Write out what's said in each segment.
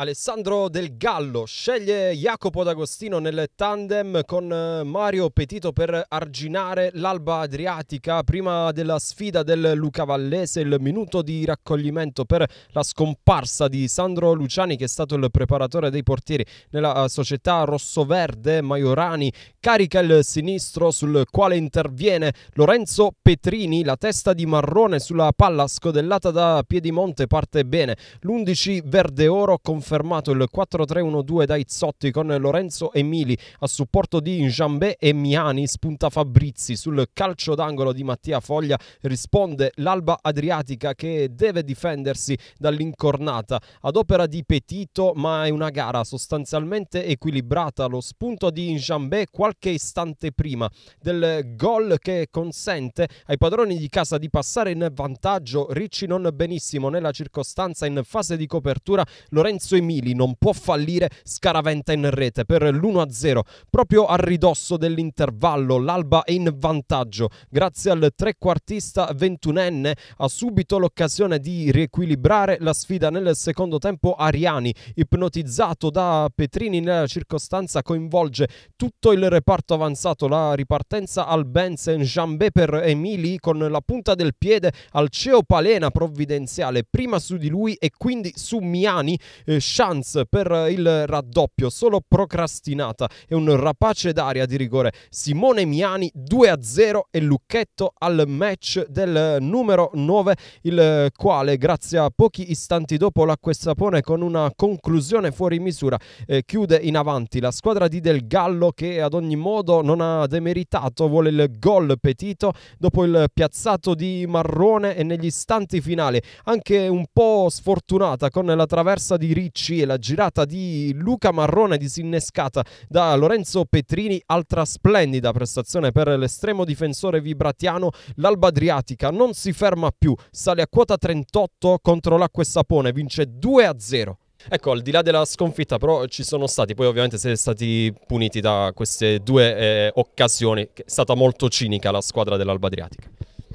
Alessandro Del Gallo sceglie Jacopo D'Agostino nel tandem con eh, Mario Petito per arginare l'Alba Adriatica prima della sfida del Luca Vallese, il minuto di raccoglimento per la scomparsa di Sandro Luciani che è stato il preparatore dei portieri nella eh, società rossoverde Maiorani, carica il sinistro sul quale interviene Lorenzo Petrini, la testa di Marrone sulla palla scodellata da Piedimonte parte bene, l'11 verde oro conferma confermato il 4-3-1-2 da Izzotti con Lorenzo Emili a supporto di Njambé e Miani, spunta Fabrizi sul calcio d'angolo di Mattia Foglia, risponde l'Alba Adriatica che deve difendersi dall'incornata ad opera di Petito, ma è una gara sostanzialmente equilibrata, lo spunto di Njambé qualche istante prima del gol che consente ai padroni di casa di passare in vantaggio, Ricci non benissimo nella circostanza in fase di copertura, Lorenzo Emili non può fallire, scaraventa in rete per l'1-0. Proprio a ridosso dell'intervallo l'Alba è in vantaggio. Grazie al trequartista ventunenne ha subito l'occasione di riequilibrare la sfida nel secondo tempo Ariani, ipnotizzato da Petrini nella circostanza coinvolge tutto il reparto avanzato, la ripartenza al Benz e Jambé per Emili con la punta del piede al Ceo Palena provvidenziale prima su di lui e quindi su Miani eh, chance per il raddoppio, solo procrastinata e un rapace d'aria di rigore. Simone Miani 2-0 e Lucchetto al match del numero 9, il quale grazie a pochi istanti dopo l'acquestapone con una conclusione fuori misura eh, chiude in avanti la squadra di Del Gallo che ad ogni modo non ha demeritato, vuole il gol petito dopo il piazzato di Marrone e negli istanti finali anche un po' sfortunata con la traversa di Ricci Ricci e la girata di Luca Marrone disinnescata da Lorenzo Petrini, altra splendida prestazione per l'estremo difensore vibratiano, l'Alba Adriatica non si ferma più, sale a quota 38 contro l'Acqua e Sapone, vince 2 0. Ecco, al di là della sconfitta, però ci sono stati, poi ovviamente siete stati puniti da queste due eh, occasioni, è stata molto cinica la squadra dell'Alba Adriatica.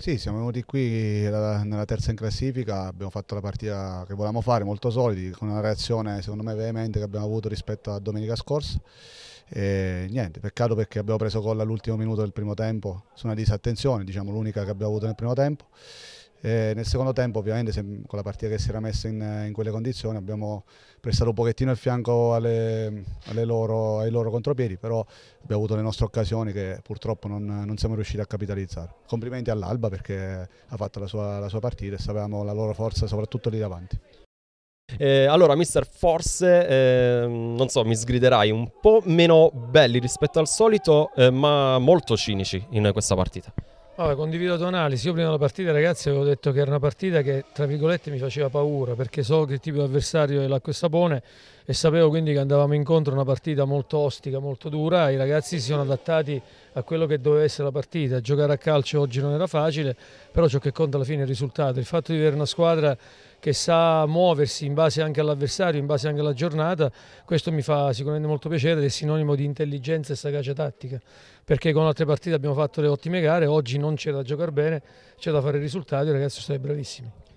Sì, siamo venuti qui eh, nella terza in classifica, abbiamo fatto la partita che volevamo fare, molto solidi, con una reazione secondo me veemente che abbiamo avuto rispetto a domenica scorsa. E niente, peccato perché abbiamo preso colla all'ultimo minuto del primo tempo, su una disattenzione, diciamo l'unica che abbiamo avuto nel primo tempo. Eh, nel secondo tempo, ovviamente, se, con la partita che si era messa in, eh, in, quelle condizioni, abbiamo prestato un pochettino il fianco alle, alle loro, ai loro contropiedi, però abbiamo avuto le nostre occasioni che purtroppo non, non siamo riusciti a capitalizzare. Complimenti all'Alba perché ha fatto la sua, la sua partita e sapevamo la loro forza soprattutto lì davanti. Eh, allora, mister, forse, eh, non so, mi sgriderai un po' meno belli rispetto al solito, eh, ma molto cinici in questa partita. Vabbè, condivido la tua analisi. Io prima della partita, ragazzi, avevo detto che era una partita che, tra virgolette, mi faceva paura perché so che tipo di avversario è l'acqua e sapone e sapevo quindi che andavamo incontro a una partita molto ostica, molto dura. I ragazzi si sono adattati a quello che doveva essere la partita. Giocare a calcio oggi non era facile, però ciò che conta alla fine è il risultato. Il fatto di avere una squadra che sa muoversi in base anche all'avversario, in base anche alla giornata, questo mi fa sicuramente molto piacere ed è sinonimo di intelligenza e sagacia tattica, perché con altre partite abbiamo fatto le ottime gare, oggi non c'è da giocare bene, c'è da fare risultati, ragazzi sono bravissimi.